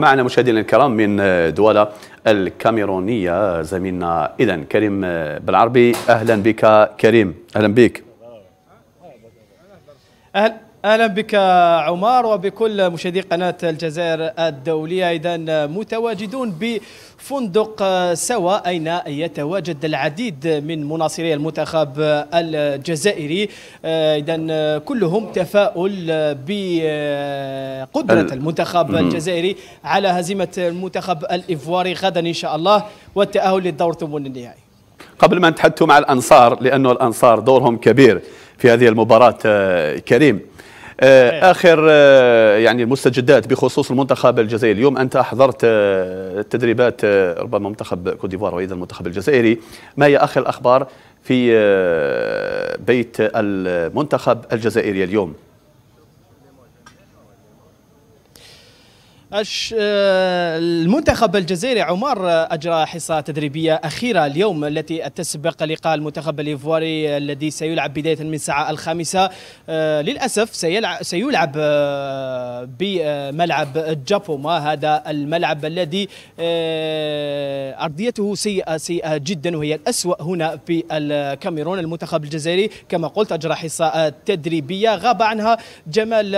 معنا مشاهدينا الكرام من آه، دولة الكاميرونية زميلنا إذا كريم آه، بالعربي أهلا بك كريم أهلا بك أهلا اهلا بك عمار وبكل مشاهدي قناه الجزائر الدوليه اذا متواجدون بفندق سوا اين يتواجد العديد من مناصري المنتخب الجزائري آه، اذا كلهم تفاؤل بقدره المنتخب الجزائري على هزيمه المنتخب الايفواري غدا ان شاء الله والتاهل للدور ثمن النهائي قبل ما نتحدثوا مع الانصار لانه الانصار دورهم كبير في هذه المباراه آه، كريم آه، إيه. اخر آه، يعني المستجدات بخصوص المنتخب الجزائري اليوم انت احضرت آه، تدريبات ربما منتخب كوت ديفوار وايضا المنتخب الجزائري ما هي اخر الاخبار في بيت المنتخب الجزائري اليوم أش... آه، المنتخب الجزائري عمر آه، أجرى حصة تدريبية أخيرة اليوم التي تسبق لقاء المنتخب الإيفواري الذي سيلعب بداية من الساعة الخامسة آه، للأسف سيلعب, سيلعب بملعب جابوما هذا الملعب الذي أرضيته سيئة سيئة جدا وهي الأسوأ هنا في الكاميرون المنتخب الجزائري كما قلت أجرى حصة تدريبية غاب عنها جمال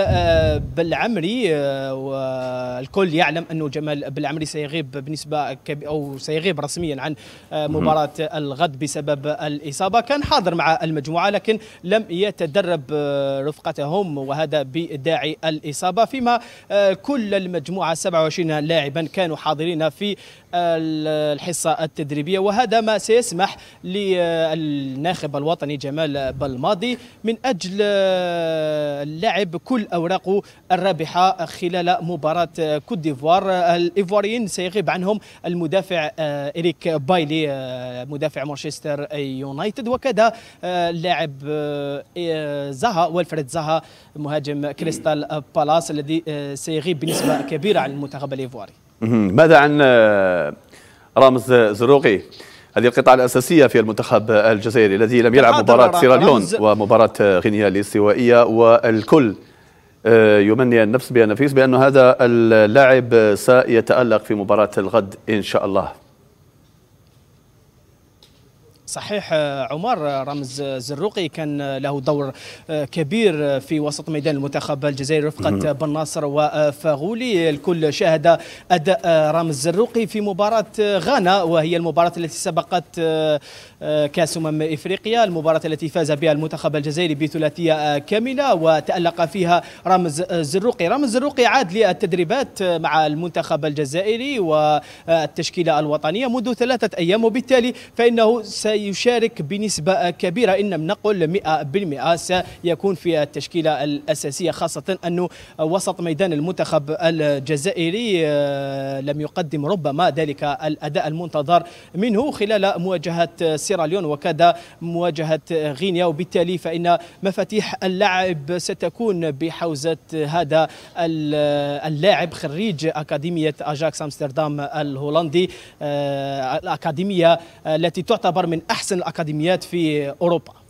بلعمري و الكل يعلم انه جمال بالعمري سيغيب بنسبه كب او سيغيب رسميا عن آه، مباراه الغد بسبب الاصابه كان حاضر مع المجموعه لكن لم يتدرب آه، رفقتهم وهذا بداعي الاصابه فيما آه، كل المجموعه 27 لاعبا كانوا حاضرين في الحصه التدريبيه وهذا ما سيسمح للناخب الوطني جمال بلماضي من اجل لعب كل اوراقه الرابحه خلال مباراه كوت ديفوار الايفواريين سيغيب عنهم المدافع آه، اريك بايلي آه، مدافع مانشستر يونايتد وكذا اللاعب آه، زها والفريد زها مهاجم كريستال بالاس الذي سيغيب بنسبه كبيره عن المنتخب الايفواري ماذا عن رامز زروقي هذه القطعة الأساسية في المنتخب الجزائري الذي لم يلعب مباراة سيراليون ومباراة غينيا الاستوائية والكل آه، يمني النفس بأنفيس بأن هذا اللاعب سيتألق في مباراة الغد إن شاء الله صحيح عمر رمز زروقي كان له دور كبير في وسط ميدان المنتخب الجزائري رفقة بن ناصر وفاغولي الكل شاهد أداء رامز زروقي في مباراة غانا وهي المباراة التي سبقت آه، آه، كأس أمم إفريقيا المباراة التي فاز بها المنتخب الجزائري بثلاثية آه، كاملة وتألق فيها رامز زروقي رمز زروقي عاد للتدريبات مع المنتخب الجزائري والتشكيلة الوطنية منذ ثلاثة أيام وبالتالي فإنه سي سيشارك بنسبة كبيرة إن لم نقل 100% سيكون في التشكيلة الأساسية خاصة أنه وسط ميدان المنتخب الجزائري آه، لم يقدم ربما ذلك الأداء المنتظر منه خلال مواجهة سيراليون وكذا مواجهة غينيا وبالتالي فإن مفاتيح اللعب ستكون بحوزة هذا اللاعب خريج أكاديمية أجاكس أمستردام الهولندي آه، الأكاديمية التي تعتبر من احسن الاكاديميات في اوروبا